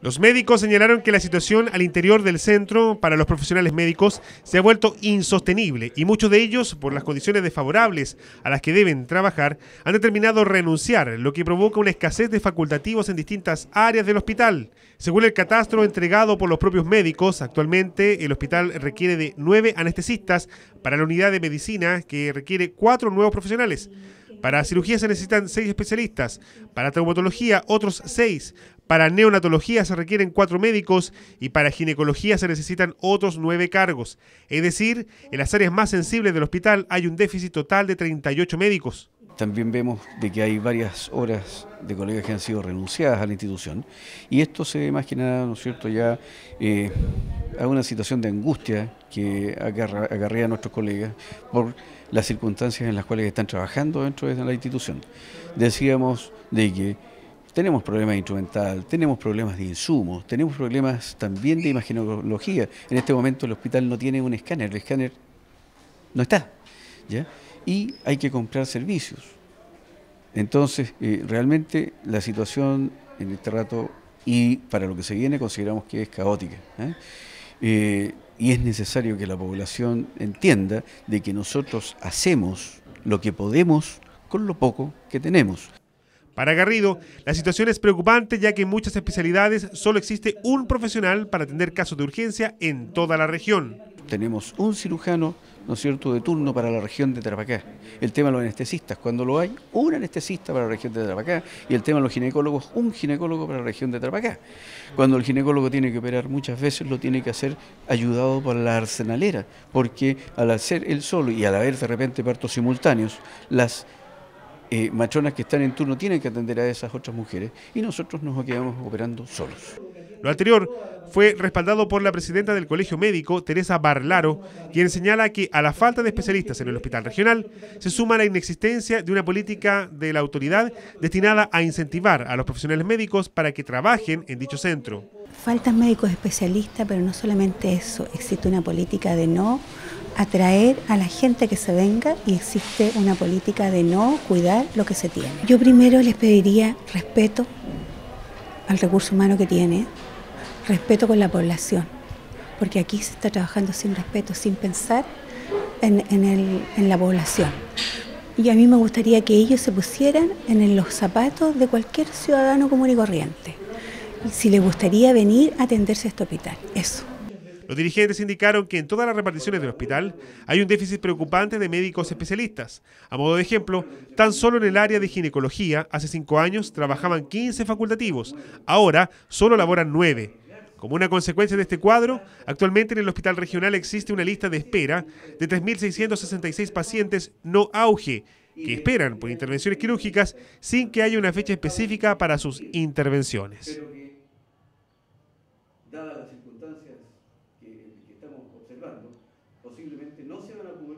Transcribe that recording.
Los médicos señalaron que la situación al interior del centro para los profesionales médicos se ha vuelto insostenible y muchos de ellos, por las condiciones desfavorables a las que deben trabajar, han determinado renunciar, lo que provoca una escasez de facultativos en distintas áreas del hospital. Según el catastro entregado por los propios médicos, actualmente el hospital requiere de nueve anestesistas para la unidad de medicina que requiere cuatro nuevos profesionales. Para cirugía se necesitan seis especialistas, para traumatología otros seis, para neonatología se requieren cuatro médicos y para ginecología se necesitan otros nueve cargos. Es decir, en las áreas más sensibles del hospital hay un déficit total de 38 médicos. También vemos de que hay varias horas de colegas que han sido renunciadas a la institución y esto se ve más que nada, ¿no es cierto?, ya... Eh, a una situación de angustia que agarra, agarrea a nuestros colegas por las circunstancias en las cuales están trabajando dentro de la institución. Decíamos de que tenemos problemas de instrumental, tenemos problemas de insumos, tenemos problemas también de imaginología. En este momento el hospital no tiene un escáner, el escáner no está. ¿ya? Y hay que comprar servicios. Entonces, eh, realmente la situación en este rato y para lo que se viene consideramos que es caótica. ¿eh? Eh, y es necesario que la población entienda de que nosotros hacemos lo que podemos con lo poco que tenemos. Para Garrido, la situación es preocupante ya que en muchas especialidades solo existe un profesional para atender casos de urgencia en toda la región tenemos un cirujano, ¿no es cierto?, de turno para la región de Tarapacá. El tema de los anestesistas, cuando lo hay, un anestesista para la región de Tarapacá y el tema de los ginecólogos, un ginecólogo para la región de Tarapacá. Cuando el ginecólogo tiene que operar muchas veces, lo tiene que hacer ayudado por la arsenalera, porque al hacer él solo y al haber de repente partos simultáneos, las eh, machonas que están en turno tienen que atender a esas otras mujeres y nosotros nos quedamos operando solos. Lo anterior fue respaldado por la presidenta del Colegio Médico, Teresa Barlaro, quien señala que a la falta de especialistas en el hospital regional se suma la inexistencia de una política de la autoridad destinada a incentivar a los profesionales médicos para que trabajen en dicho centro. Faltan médicos especialistas, pero no solamente eso, existe una política de no atraer a la gente que se venga y existe una política de no cuidar lo que se tiene. Yo primero les pediría respeto al recurso humano que tiene, respeto con la población, porque aquí se está trabajando sin respeto, sin pensar en, la población. Y a mí me gustaría que ellos se pusieran en los zapatos de cualquier ciudadano común y corriente, si les gustaría venir a atenderse a este hospital. Eso. Los dirigentes indicaron que en todas las reparticiones del hospital hay un déficit preocupante de médicos especialistas. A modo de ejemplo, tan solo en el área de ginecología, hace cinco años trabajaban 15 facultativos, ahora solo laboran nueve. Como una consecuencia de este cuadro, actualmente en el Hospital Regional existe una lista de espera de 3.666 pacientes no auge que esperan por intervenciones quirúrgicas sin que haya una fecha específica para sus intervenciones. posiblemente no se